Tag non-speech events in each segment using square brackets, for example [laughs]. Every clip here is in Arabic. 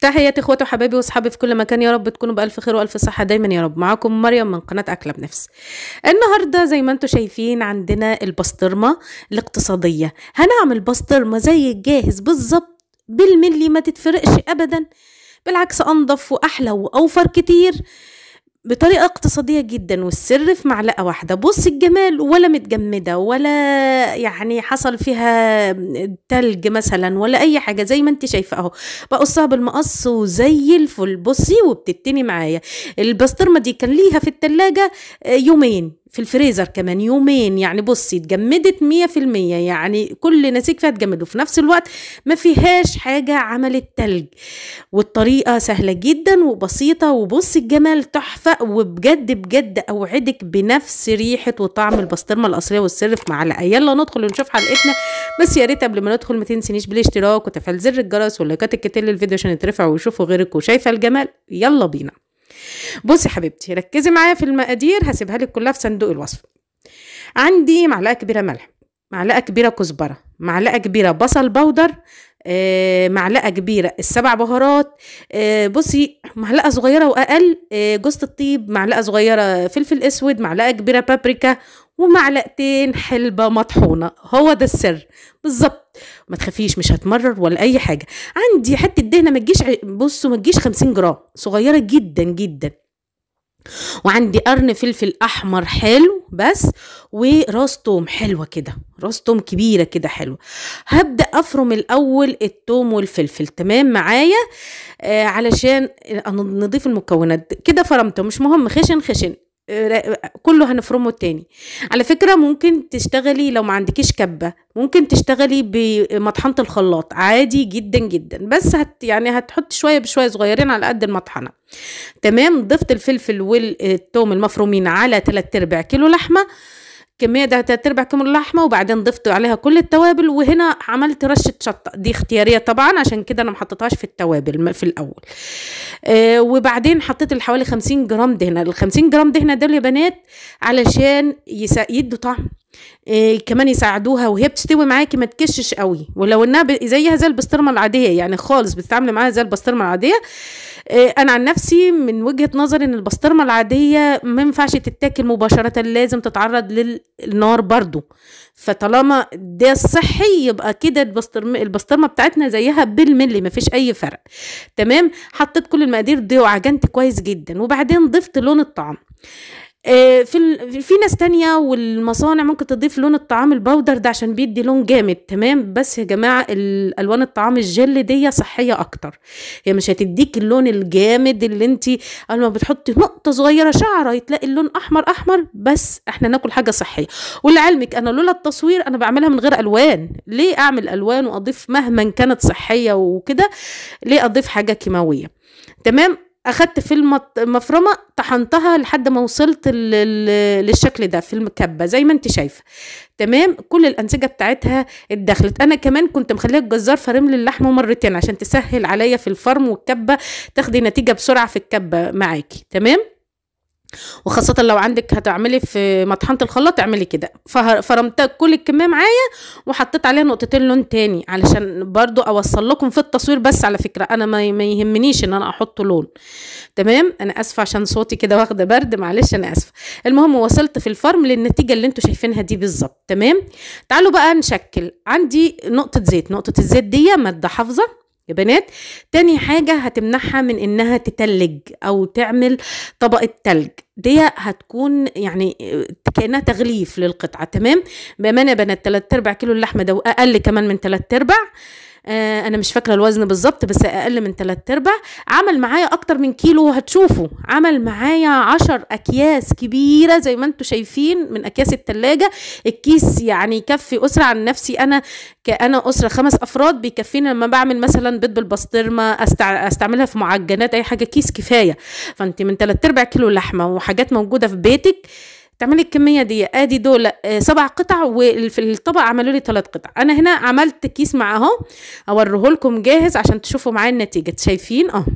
تحياتي اخواتي وحبايبي واصحابي في كل مكان يا رب تكونوا بالف خير والف صحه دايما يا رب معاكم مريم من قناه اكله بنفس النهارده زي ما انتم شايفين عندنا البسطرمه الاقتصاديه هنعمل بسطرمه زي الجاهز بالظبط بالملي ما تتفرقش ابدا بالعكس انضف واحلى واوفر كتير بطريقة اقتصادية جدا والسر في معلقة واحدة بص الجمال ولا متجمدة ولا يعني حصل فيها تلج مثلا ولا أي حاجة زي ما انت شايفة اهو بقصها بالمقص وزي الفل بصي وبتتني معايا البسطرمة دي كان ليها في التلاجة آه، يومين في الفريزر كمان يومين يعني بصي اتجمدت 100% يعني كل نسيج فيها اتجمد وفي نفس الوقت ما فيهاش حاجة عملت تلج والطريقة سهلة جدا وبسيطة وبصي الجمال تحفة وبجد بجد أوعدك بنفس ريحة وطعم البسطرمة الأصلية والسر في معلقة يلا ندخل ونشوف حلقتنا بس يا ريت قبل ما ندخل ما تنسينيش بالاشتراك وتفعيل زر الجرس واللايكات الكتير للفيديو عشان يترفع ويشوفوا غيرك وشايفة الجمال يلا بينا بصي حبيبتي ركزي معايا في المقادير هسيبها لك كلها في صندوق الوصف عندي معلقه كبيره ملح معلقه كبيره كزبره معلقه كبيره بصل بودر آه، معلقه كبيره السبع بهارات آه، بصي معلقه صغيره واقل آه، جوز الطيب معلقه صغيره فلفل اسود معلقه كبيره بابريكا ومعلقتين حلبة مطحونة هو ده السر بالظبط ما تخافيش مش هتمرر ولا اي حاجة عندي حتة دهنة ما تجيش بصوا ما تجيش 50 جرام صغيرة جدا جدا وعندي قرن فلفل احمر حلو بس وراس توم حلوه كده راس توم كبيره كده حلوه هبدا افرم الاول التوم والفلفل تمام معايا آه علشان آه، نضيف المكونات كده فرمته مش مهم خشن خشن كله هنفرمه التاني على فكرة ممكن تشتغلي لو ما عندكيش كبة ممكن تشتغلي بمطحنة الخلاط عادي جدا جدا بس هت يعني هتحط شوية بشوية صغيرين على قد المطحنة تمام ضفت الفلفل والثوم المفرومين على 3 ارباع كيلو لحمة كمية ده تلات ارباع كيلو اللحمة وبعدين ضفت عليها كل التوابل وهنا عملت رشة شطة دي اختيارية طبعا عشان كده انا محطتهاش في التوابل في الاول آه وبعدين حطيت حوالي 50 جرام دهنة ال 50 جرام دهنة دول يا بنات علشان يدوا طعم إيه كمان يساعدوها وهي بتستوي معاكي ما تكشش قوي ولو انها زيها زي البسطرمه العاديه يعني خالص بتتعاملي معاها زي البسطرمه العاديه إيه انا عن نفسي من وجهه نظري ان البسطرمه العاديه ما ينفعش تتاكل مباشره لازم تتعرض للنار برضو فطالما ده صحي يبقى كده البسطرمه البسطرمه بتاعتنا زيها بالملي مفيش اي فرق تمام حطيت كل المقادير دي وعجنت كويس جدا وبعدين ضفت لون الطعام آه، في في ناس تانية والمصانع ممكن تضيف لون الطعام البودر ده عشان بيدي لون جامد تمام بس يا جماعة الوان الطعام الجل دي صحية اكتر هي يعني مش هتديك اللون الجامد اللي انت اول ما بتحطي نقطة صغيرة شعرة يتلاقي اللون احمر احمر بس احنا ناكل حاجة صحية ولعلمك انا لولا التصوير انا بعملها من غير الوان ليه اعمل الوان واضيف مهما كانت صحية وكده ليه اضيف حاجة كيماوية تمام اخدت في المفرمه طحنتها لحد ما وصلت للشكل ده في المكبه زي ما انت شايفه تمام كل الانسجه بتاعتها اتدخلت انا كمان كنت مخليه الجزار فرم لي اللحمه مرتين عشان تسهل عليا في الفرم والكبه تاخدي نتيجه بسرعه في الكبه معاكي تمام وخاصة لو عندك هتعملي في مطحنة الخلاط اعملي كده فرمت كل الكمية معايا وحطيت عليها نقطتين لون تاني علشان برضو اوصل لكم في التصوير بس على فكرة انا ما يهمنيش ان انا احط لون تمام انا اسفة عشان صوتي كده واخدة برد معلش انا اسفة المهم وصلت في الفرم للنتيجة اللي انتوا شايفينها دي بالظبط تمام تعالوا بقى نشكل عندي نقطة زيت نقطة الزيت دي مادة حافظة يا بنات تاني حاجة هتمنعها من انها تتلج او تعمل طبقة تلج دي هتكون يعني آه، كأنها تغليف للقطعة تمام بأمانة يا بنات 3 ارباع كيلو اللحمة ده واقل كمان من 3 ارباع آه، انا مش فاكره الوزن بالظبط بس اقل من ثلاث ارباع عمل معايا اكتر من كيلو وهتشوفوا عمل معايا 10 اكياس كبيره زي ما انتم شايفين من اكياس التلاجة الكيس يعني يكفي اسره عن نفسي انا كأنا اسره خمس افراد بيكفيني لما بعمل مثلا بيض بالبسطرمه استعملها في معجنات اي حاجه كيس كفايه فانت من ثلاث ارباع كيلو لحمه وحاجات موجوده في بيتك تعملي الكميه دي ادي دول آه، سبع قطع وفي الطبق عملوا لي ثلاث قطع انا هنا عملت كيس معاه اهو اوريه لكم جاهز عشان تشوفوا معايا النتيجه شايفين اه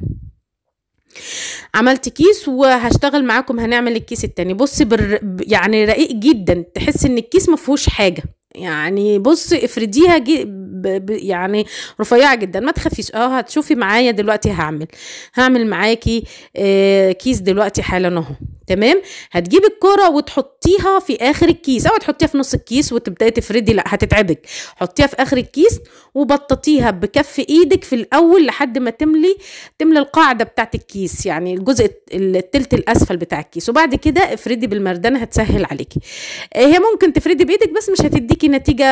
عملت كيس وهشتغل معاكم هنعمل الكيس التاني بص بر... يعني رقيق جدا تحس ان الكيس مفهوش حاجه يعني بص افرديها جي... ب... ب... يعني رفيعه جدا ما تخافيش اه هتشوفي معايا دلوقتي هعمل هعمل معاكي آه كيس دلوقتي حالا اهو تمام هتجيب الكرة وتحطيها في اخر الكيس او تحطيها في نص الكيس وتبداي تفردي لا هتتعبك حطيها في اخر الكيس وبططيها بكف ايدك في الاول لحد ما تملي تملي القاعده بتاعت الكيس يعني الجزء التلت الاسفل بتاع الكيس وبعد كده افردي بالمردانه هتسهل عليكي آه، هي ممكن تفردي بايدك بس مش هتديكي نتيجه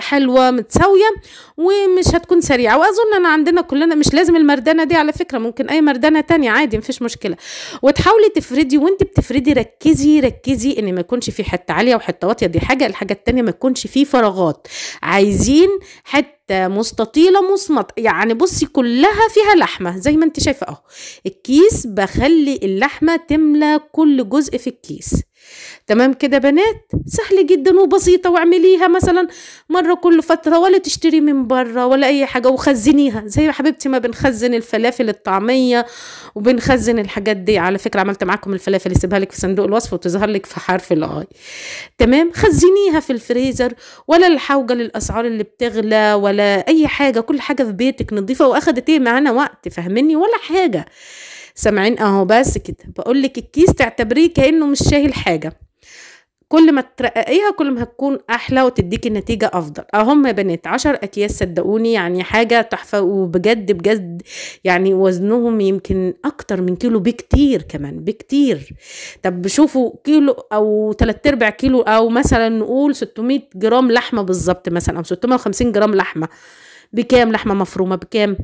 حلوه متساويه ومش هتكون سريعه واظن ان عندنا كلنا مش لازم المردانه دي على فكره ممكن اي مردانه تانية عادي مفيش مشكله وتحاولي تفردي وانت وانت بتفردي ركزي ركزي ان ما يكونش في حته عاليه وحته واطيه دي حاجه الحاجه التانية ما يكونش في فراغات عايزين حته مستطيله مصمت يعني بصي كلها فيها لحمه زي ما انت شايفه اهو الكيس بخلي اللحمه تملى كل جزء في الكيس تمام كده بنات سهل جدا وبسيطة واعمليها مثلا مرة كل فترة ولا تشتري من بره ولا اي حاجة وخزنيها زي حبيبتي ما بنخزن الفلافل الطعمية وبنخزن الحاجات دي على فكرة عملت معاكم الفلافل سيبها لك في صندوق الوصف وتظهر لك في حرف الاي تمام خزنيها في الفريزر ولا الحوجة للاسعار اللي بتغلى ولا اي حاجة كل حاجة في بيتك نظيفة واخدت ايه معانا وقت فاهمني ولا حاجة سامعين اهو بس كده بقول لك الكيس تعتبريه كانه مش شايل حاجه كل ما ترققيها كل ما هتكون احلى وتديكي نتيجه افضل اهم أه، يا بنات 10 اكياس صدقوني يعني حاجه تحفه وبجد بجد يعني وزنهم يمكن اكتر من كيلو بكتير كمان بكتير طب شوفوا كيلو او تلات اربع كيلو او مثلا نقول 600 جرام لحمه بالظبط مثلا او 650 جرام لحمه بكام لحمه مفرومه بكام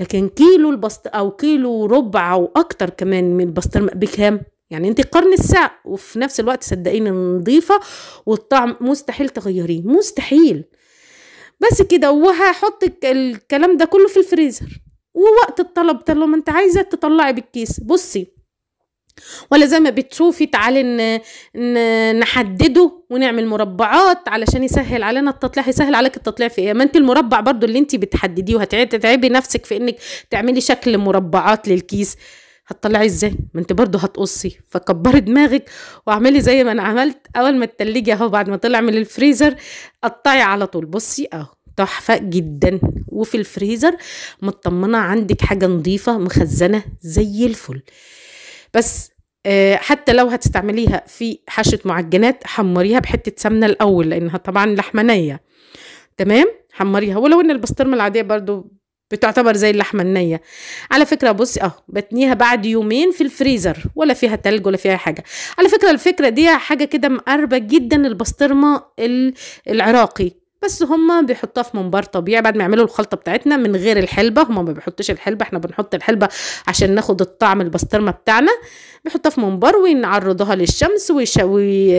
لكن كيلو البسط او كيلو ربع او اكتر كمان من البسطرمه بكام يعني انت قرن الساق وفي نفس الوقت صدقيني نظيفه والطعم مستحيل تغيريه مستحيل بس كده وهحط الكلام ده كله في الفريزر ووقت الطلب طالما انت عايزه تطلعي بالكيس بصي ولا زي ما بتشوفي تعالي نحدده ونعمل مربعات علشان يسهل علينا التطليع هيسهل عليك التطليع في ايه ما انت المربع برضو اللي انت بتحدديه وهتتعبي نفسك في انك تعملي شكل مربعات للكيس هتطلعي ازاي ما انت برضه هتقصي فكبري دماغك واعملي زي ما انا عملت اول ما تتلجي اهو بعد ما طلع من الفريزر قطعي على طول بصي اهو تحفة جدا وفي الفريزر مطمنة عندك حاجة نظيفة مخزنة زي الفل بس آه، حتى لو هتستعمليها في حشة معجنات حمريها بحتة سمنة الأول لأنها طبعا لحمة نية تمام حمريها ولو ان البسطرمة العادية برضو بتعتبر زي اللحمه النيه على فكره بصي اه بتنيها بعد يومين في الفريزر ولا فيها تلج ولا فيها حاجه على فكره الفكره دي حاجه كده مقربه جدا البسطرمه العراقي بس هما بيحطوها في منبار طبيعي بعد ما يعملوا الخلطه بتاعتنا من غير الحلبه هما ما بيحطوش الحلبه احنا بنحط الحلبه عشان ناخد الطعم البسطرمه بتاعنا بيحطها في منبار ونعرضوها للشمس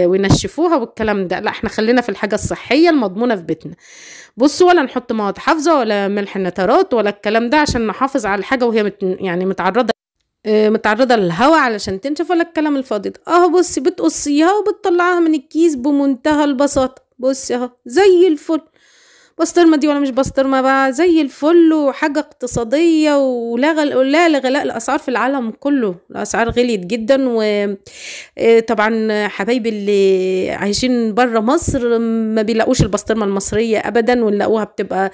وينشفوها والكلام ده لا احنا خلينا في الحاجه الصحيه المضمونه في بيتنا بصوا ولا نحط مواد حافظه ولا ملح نترات ولا الكلام ده عشان نحافظ على الحاجه وهي مت يعني متعرضه آه، متعرضه للهواء علشان تنشف ولا الكلام الفاضي ده اه بصي بتقصيها وبتطلعها من الكيس بمنتهى البساطه بص اهو زي الفل بسطرمه دي ولا مش بسطرمه بقى زي الفل وحاجه اقتصاديه ولغى لا لغلاء الاسعار في العالم كله الاسعار غليت جدا وطبعا آه، حبايبي اللي عايشين بره مصر ما بيلاقوش البسطرمه المصريه ابدا ونلاقوها بتبقى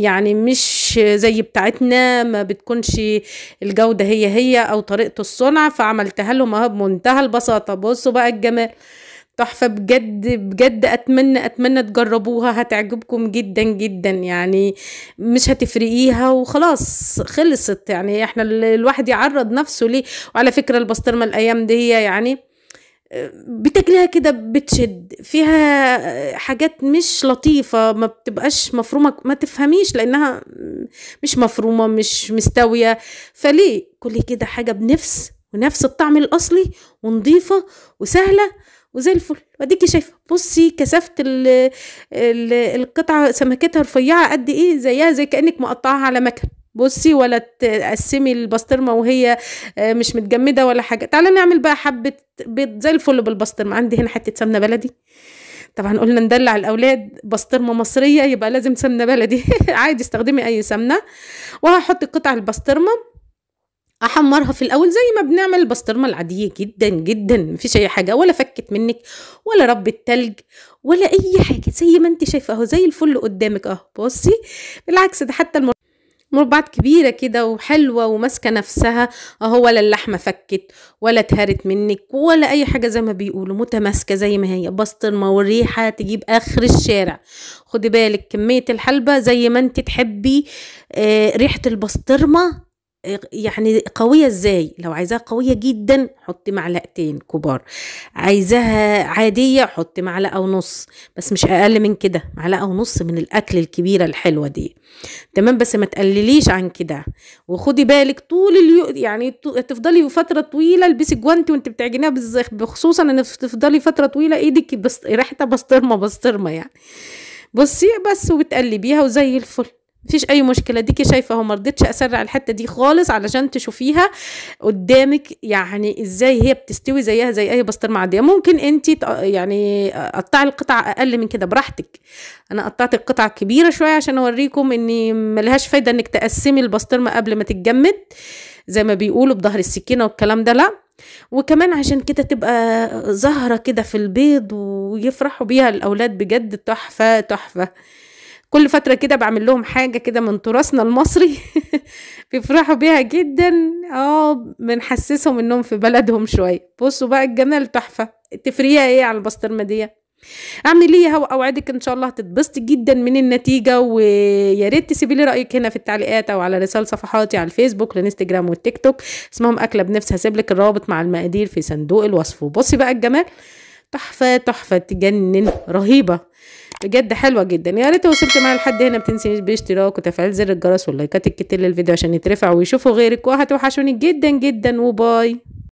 يعني مش زي بتاعتنا ما بتكونش الجوده هي هي او طريقه الصنع فعملتها لهم اهو بمنتهى البساطه بصوا بقى الجمال تحفة بجد بجد أتمنى أتمنى تجربوها هتعجبكم جدا جدا يعني مش هتفرقيها وخلاص خلصت يعني احنا الواحد يعرض نفسه ليه وعلى فكرة البسطرمة الأيام دي يعني آه، بتاكلها كده بتشد فيها حاجات مش لطيفة ما بتبقاش مفرومة ما تفهميش لأنها مش مفرومة مش مستوية فليه كل كده حاجة بنفس ونفس الطعم الأصلي ونضيفة وسهلة وزي الفل واديكي شايفه بصي كثافه القطعه سمكتها رفيعه قد ايه زيها زي كانك مقطعها على مكن بصي ولا تقسمي البسطرمه وهي آه، مش متجمده ولا حاجه تعالى نعمل بقى حبه بيض زي الفل بالبسطرمه عندي هنا حته سمنه بلدي طبعا قلنا ندلع الاولاد بسطرمه مصريه يبقى لازم سمنه بلدي [laughs] عادي استخدمي اي سمنه وهحط قطع البسطرمه احمرها في الاول زي ما بنعمل البسطرمه العاديه جدا جدا مفيش اي حاجه ولا فكت منك ولا رب التلج ولا اي حاجه زي ما انت شايفه اهو زي الفل قدامك اهو بصي بالعكس ده حتى المربعات مربعات كبيره كده وحلوه وماسكه نفسها اهو ولا اللحمه فكت ولا اتهرت منك ولا اي حاجه زي ما بيقولوا متماسكه زي ما هي بسطرمه والريحه تجيب اخر الشارع خدي بالك كميه الحلبه زي ما انت تحبي آه ريحه البسطرمه يعني قوية ازاي لو عايزاها قوية جدا حطي معلقتين كبار عايزاها عادية حطي معلقة ونص بس مش اقل من كده معلقة ونص من الاكل الكبيرة الحلوة دي تمام بس ما تقلليش عن كده وخدي بالك طول اليو يعني تفضلي فترة طويلة البسي جوانتي وانت بتعجنيها بخصوصا ان تفضلي فترة طويلة ايدك بس ريحتها بسطرمة بسطرمة يعني بصي بس وبتقلبيها وزي الفل مفيش اي مشكله ديكي شايفه ما رضيتش اسرع الحته دي خالص علشان تشوفيها قدامك يعني ازاي هي بتستوي زيها زي اي بسطرمه عاديه ممكن انت يعني قطعي القطع اقل من كده براحتك انا قطعت القطعه الكبيره شويه عشان اوريكم ان ملهاش فايده انك تقسمي البسطرمه قبل ما تتجمد زي ما بيقولوا بظهر السكينه والكلام ده لا وكمان عشان كده تبقى زهره كده في البيض ويفرحوا بيها الاولاد بجد تحفه تحفه كل فترة كده بعمل لهم حاجة كده من تراثنا المصري [laughs] بيفرحوا بيها جدا اه بنحسسهم انهم في بلدهم شوية بصوا بقى الجمال تحفة تفريها ايه على البسطرمة دي ليها واوعدك ان شاء الله هتتبسطي جدا من النتيجه ويا ريت تسيبي لي رايك هنا في التعليقات او على رسالة صفحاتي على الفيسبوك الانستجرام والتيك توك اسمهم اكله بنفس هسيب لك الرابط مع المقادير في صندوق الوصف وبصي بقى الجمال تحفه تحفه تجنن رهيبه بجد حلوه جدا يا ريت وصلت معايا لحد هنا ما تنسيش باشتراك وتفعيل زر الجرس واللايكات الكتير للفيديو عشان يترفع ويشوفوا غيرك وهتوحشوني جدا جدا وباي